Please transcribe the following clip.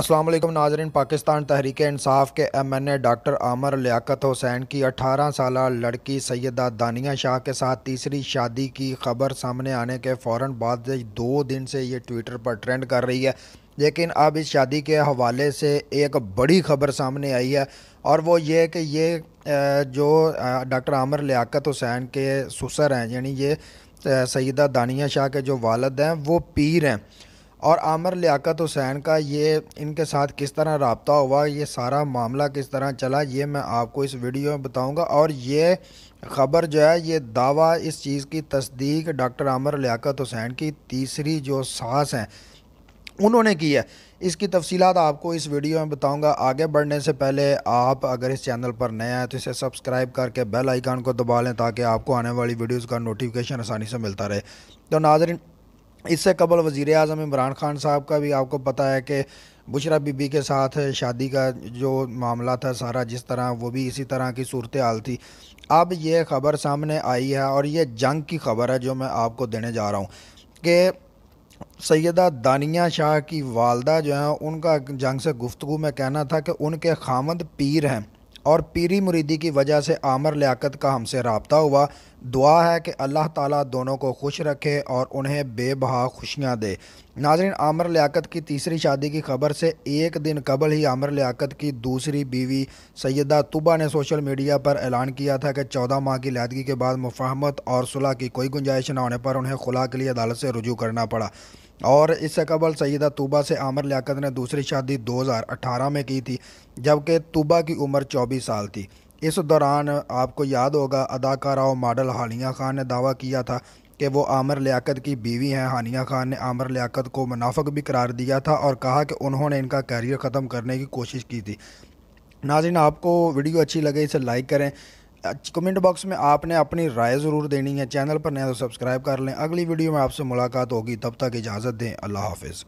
असलम नाजरन पाकिस्तान तहरीक इंसाफ के M N A doctor आमर लियाकत हुसैन की 18 साल लड़की सैदा दानिया शाह के साथ तीसरी शादी की खबर सामने आने के फ़ौर बाद दो दिन से ये ट्विटर पर ट्रेंड कर रही है लेकिन अब इस शादी के हवाले से एक बड़ी खबर सामने आई है और वो ये कि ये जो डॉक्टर आमर लियाकत हुसैन के ससुर हैं यानी ये सैदा दानिया शाह के जो वालद हैं वो पीर हैं और आमर लियाकत हुसैन का ये इनके साथ किस तरह रबता हुआ ये सारा मामला किस तरह चला ये मैं आपको इस वीडियो में बताऊंगा और ये ख़बर जो है ये दावा इस चीज़ की तस्दीक डॉक्टर आमर लियाकत हुसैन की तीसरी जो सास हैं उन्होंने की है इसकी तफसीत आपको इस वीडियो में बताऊंगा आगे बढ़ने से पहले आप अगर इस चैनल पर नए हैं तो इसे सब्सक्राइब करके बेल आइकान को दबा लें ताकि आपको आने वाली वीडियोस का नोटिफिकेशन आसानी से मिलता रहे तो नाजरीन इससे कबल वज़ी अजम इमरान खान साहब का भी आपको पता है कि बुशरा बीबी के साथ शादी का जो मामला था सारा जिस तरह वो भी इसी तरह की सूरत हाल थी अब ये ख़बर सामने आई है और ये जंग की ख़बर है जो मैं आपको देने जा रहा हूँ कि सैदा दानिया शाह की वालदा जो है उनका जंग से गुफ्तु में कहना था कि उनके खामद पीर हैं और पीरी मुरीदी की वजह से आमर लियाकत का हमसे रबता हुआ दुआ है कि अल्लाह ताला दोनों को खुश रखे और उन्हें बेबहा खुशियाँ दे नाजरन आमर लियाकत की तीसरी शादी की खबर से एक दिन कबल ही आमर लियाकत की दूसरी बीवी सैदा तुबा ने सोशल मीडिया पर ऐलान किया था कि चौदह माह की लियादगी के बाद मुफाहमत और सुलह की कोई गुंजाइश न होने पर उन्हें खुला के लिए अदालत से रजू करना पड़ा और इससे कबल सैदा तूबा से आमर लियाकत ने दूसरी शादी 2018 में की थी जबकि तूबा की उम्र 24 साल थी इस दौरान आपको याद होगा अदाकारा और मॉडल हानिया खान ने दावा किया था कि वो आमर लियाकत की बीवी हैं हानिया खान ने आमर लियाकत को मुनाफक भी करार दिया था और कहा कि उन्होंने इनका कैरियर ख़त्म करने की कोशिश की थी नाजिन आपको वीडियो अच्छी लगे इसे लाइक करें कमेंट बॉक्स में आपने अपनी राय ज़रूर देनी है चैनल पर नया तो सब्सक्राइब कर लें अगली वीडियो में आपसे मुलाकात होगी तब तक इजाज़त दें अल्लाह हाफिज़